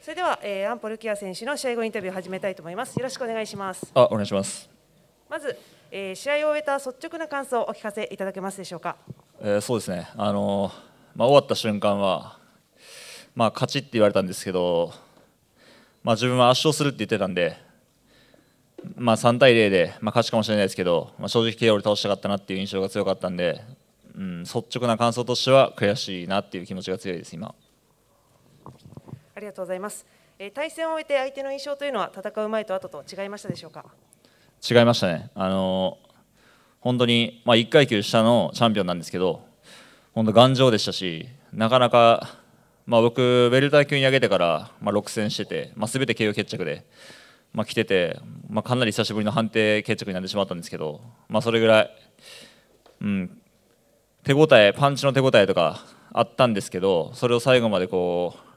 それでは、えー、アンポルキア選手の試合後インタビューを始めたいと思います。よろしくお願いします。あ、お願いします。まず、えー、試合を終えた率直な感想をお聞かせいただけますでしょうか。えー、そうですね。あのまあ、終わった瞬間は、まあ、勝ちって言われたんですけど、まあ、自分は圧勝するって言ってたんで、まあ、3対0で、まあ、勝ちかもしれないですけど、まあ、正直 KO で倒したかったなっていう印象が強かったんで、うん、率直な感想としては悔しいなっていう気持ちが強いです今。ありがとうございます。え対戦を終えて相手の印象というのは戦う前と後と違いましたでしょうか。違いましたね。あの本当にまあ1階級下のチャンピオンなんですけど、本当頑丈でしたし、なかなかまあ僕ベルター級に上げてからまあ6戦してて、まあ全て KO 決着で。まあ、来てて、まあ、かなり久しぶりの判定決着になってしまったんですけど、まあ、それぐらい、うん、手応えパンチの手応えとかあったんですけどそれを最後までこう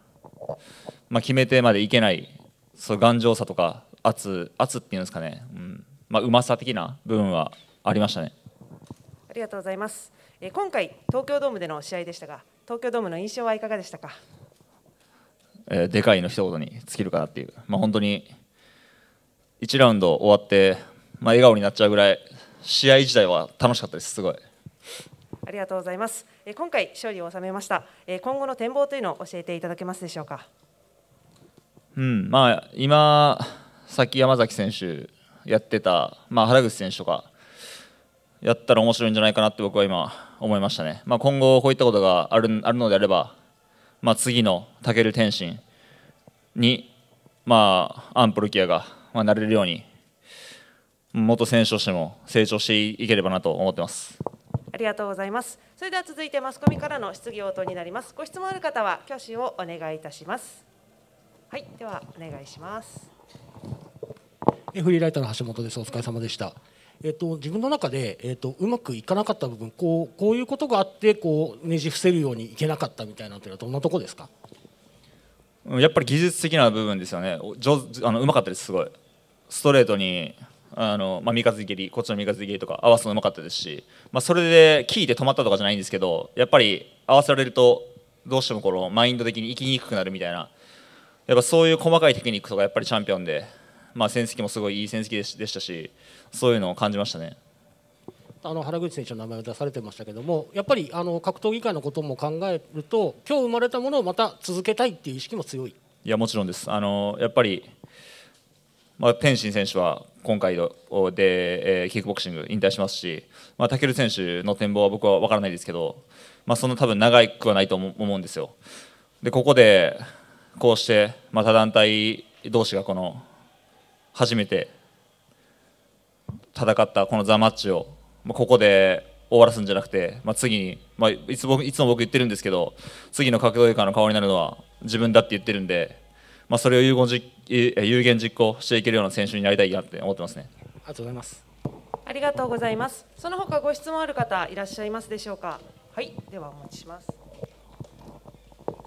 まあ、決め手までいけないその頑丈さとか圧圧っていうんですかね、うんまあ、さ的な部分はありましたね。ありがとうございます。え今回東京ドームでの試合でしたが、東京ドームの印象はいかがでしたか。えー、でかいの一言に尽きるかなっていう、まあ、本当に1ラウンド終わって、まあ、笑顔になっちゃうぐらい試合自体は楽しかったですすごい。ありがとうございます。今回勝利を収めました。今後の展望というのを教えていただけますでしょうか。うん、まあ今さっき山崎選手やってた、まあ、原口選手とかやったら面白いんじゃないかなって僕は今思いましたね。まあ、今後こういったことがあるあるのであれば、まあ、次のタケル天心に、まあ、アンプロキアが、まあ、なれるように元選手としても成長していければなと思ってます。ありがとうございますそれでは続いてマスコミからの質疑応答になりますご質問ある方は挙手をお願いいたしますはいではお願いしますえ、フリーライターの橋本ですお疲れ様でしたえっと、自分の中で、えっと、うまくいかなかった部分こうこういうことがあってこうねじ伏せるようにいけなかったみたいなというのはどんなとこですかやっぱり技術的な部分ですよね上あのうまかったですすごいストレートにあの、まあ、三日月蹴りこっちの三日月蹴りとか合わすのうまかったですし、まあ、それで聞いて止まったとかじゃないんですけどやっぱり合わせられるとどうしてもこのマインド的に行きにくくなるみたいなやっぱそういう細かいテクニックとかやっぱりチャンピオンで、まあ、戦績もすごいいい戦績でしたしそういうのを感じましたね。あの原口選手の名前を出されてましたけどもやっぱりあの格闘技界のことも考えると今日生まれたものをまた続けたいっていう意識も強いいやもちろんですあのやっぱり、まあ、天心選手は今回で、えー、キックボクシング引退しますし、まあ、武尊選手の展望は僕は分からないですけど、まあ、そんな多分長くはないと思うんですよ。でここでこうして、まあ、他団体同士がこの初めて戦ったこのザ・マッチを、まあ、ここで終わらすんじゃなくて、まあ、次に、まあ、いつもいつも僕言ってるんですけど次の格闘下の顔になるのは自分だって言ってるんでまあ、それを有言実有言実行していけるような選手になりたいなって思ってますね。ありがとうございます。ありがとうございます。その他ご質問ある方いらっしゃいますでしょうか。はい、ではお待ちします。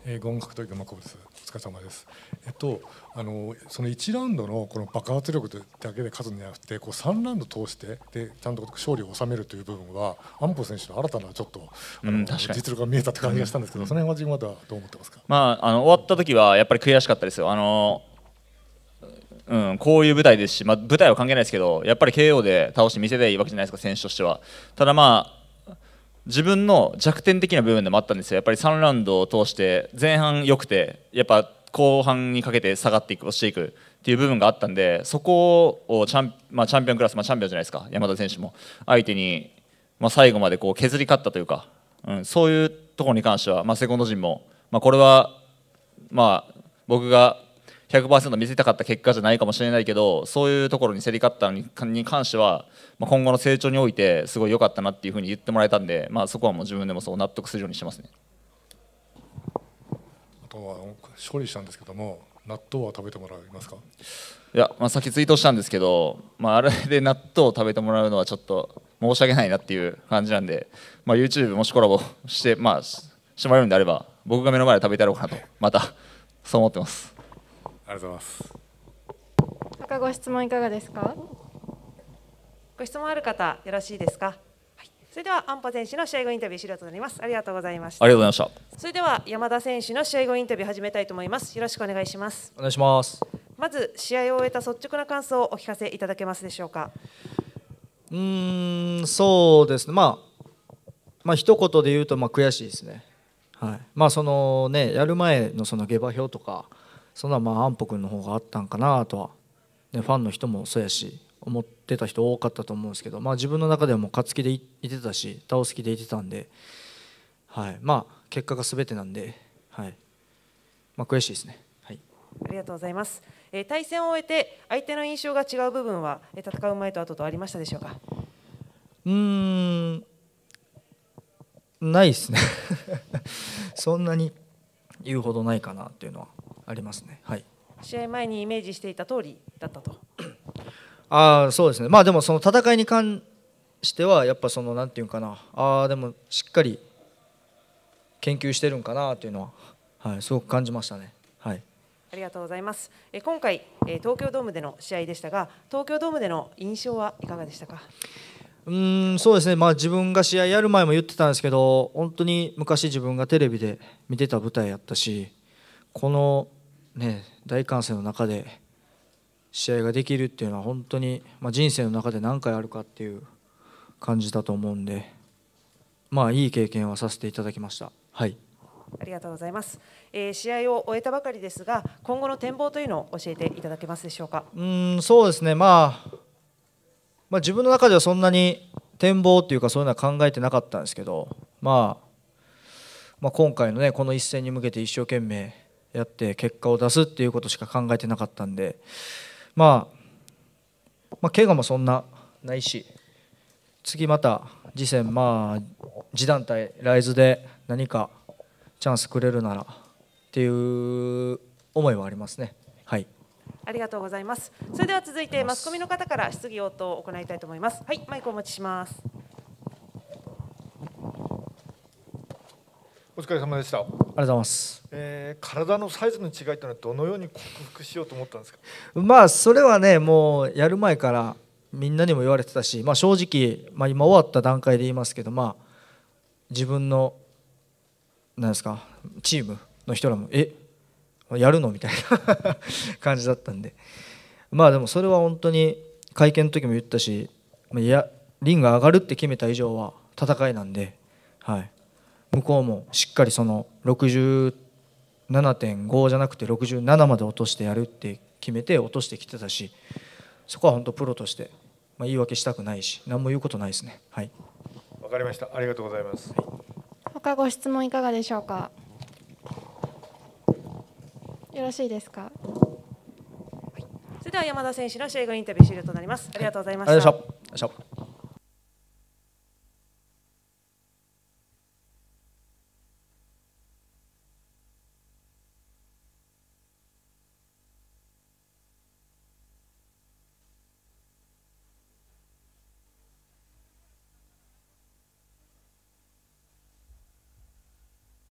えー、言学というか、まあ、ですお疲れ様です。えっとあのその1ラウンドのこの爆発力だけで数つじゃなくてこう3ラウンド通してでちゃんと勝利を収めるという部分は安保選手の新たなちょっとうん、実力が見えたって感じがしたんですけど、うん、その辺は自分はどう思ってますか、まあ、あの終わった時はやっぱり悔しかったですよ。あのうん、こういう舞台ですし、まあ、舞台は関係ないですけどやっぱり KO で倒して見せたいわけじゃないですか選手としては。ただまあ自分の弱点的な部分でもあったんですよやっぱり3ラウンドを通して前半良くてやっぱ後半にかけて下がっていく押していくっていう部分があったんでそこをチャン,、まあ、チャンピオンクラス、まあ、チャンピオンじゃないですか山田選手も相手に、まあ、最後までこう削り勝ったというか、うん、そういうところに関しては、まあ、セコンド陣も、まあ、これは、まあ、僕が100%見せたかった結果じゃないかもしれないけどそういうところに競り勝ったのに関しては、まあ、今後の成長においてすごい良かったなっていうふうに言ってもらえたんで、まあ、そこはもう自分でもそう納得するようにしてますね。あとは勝利したんですけども納豆は食べてもらえますかいや、まあ、さっきツイートしたんですけど、まあ、あれで納豆を食べてもらうのはちょっと申し訳ないなっていう感じなんで、まあ、YouTube もしコラボして、まあ、してもらえるんであれば僕が目の前で食べてやろうかなとまたそう思ってます。ありがとうございます他ご質問いかがですかご質問ある方よろしいですか、はい、それでは安保選手の試合後インタビュー終了となりますありがとうございましたありがとうございましたそれでは山田選手の試合後インタビュー始めたいと思いますよろしくお願いしますお願いしますまず試合を終えた率直な感想をお聞かせいただけますでしょうかうんそうですねまあまあ一言で言うとまあ悔しいですねはいまあそのねやる前のその下馬評とかそんなまあ安保君の方があったんかなとは、ね、ファンの人もそうやし思ってた人多かったと思うんですけど、まあ、自分の中ではもう勝つ気でいてたし倒す気でいてたんで、はいまあ、結果が全てなんで、はいまあ、悔しいですね。はい、ありがとうございます、えー、対戦を終えて相手の印象が違う部分は、えー、戦う前と後とありましたでしょうかうんないですね そんなに言うほどないかなっていうのはありますね、はい、試合前にイメージしていた通りだったと。あそうですね、まあ、でもその戦いに関しては、やっぱそのなんていうかな、あでもしっかり研究してるんかなというのは、はい、すごく感じましたね。はいありがとうございます。え今回、え東京ドームでの試合でしたが、東京ドームでの印象はいかがでしたか。うんそうですね、まあ、自分が試合やる前も言ってたんですけど本当に昔自分がテレビで見てた舞台やったしこのね、大歓声の中で試合ができるっていうのは本当に、まあ、人生の中で何回あるかっていう感じだと思うんで、まあ、いい経験はさせていただきました。はいありがとうございます、えー、試合を終えたばかりですが今後の展望というのを教えていただけますでしょうかうんそうですね、まあ、まあ自分の中ではそんなに展望というかそういうのは考えてなかったんですけど、まあ、まあ今回のねこの一戦に向けて一生懸命やって結果を出すっていうことしか考えてなかったんで、まあ、まあ怪我もそんなないし次また次戦まあ次団体ライズで何かチャンスくれるならっていう思いはありますね。はいありがとうございます。それでは続いてマスコミの方から質疑応答を行いたいと思います。はい、マイクお持ちします。お疲れ様でした。りがとうございます、えー、体のサイズの違いというのはどのように克服しようと思ったんですかまあそれはねもうやる前からみんなにも言われてたし、まあ、正直、まあ、今終わった段階で言いますけど、まあ、自分のなんですかチームの人らもえやるのみたいな 感じだったんでまあでもそれは本当に会見の時も言ったしいやリンが上がるって決めた以上は戦いなんではい向こうもしっかりその67.5じゃなくて67まで落としてやるって決めて落としてきてたしそこは本当プロとして、まあ、言い訳したくないし何も言うことないですねはいわかりましたありがとうございます、はい、他ご質問いかがでしょうかよろしいですかそれでは山田選手の試合後インタビュー終了となりますありがとうございました、はい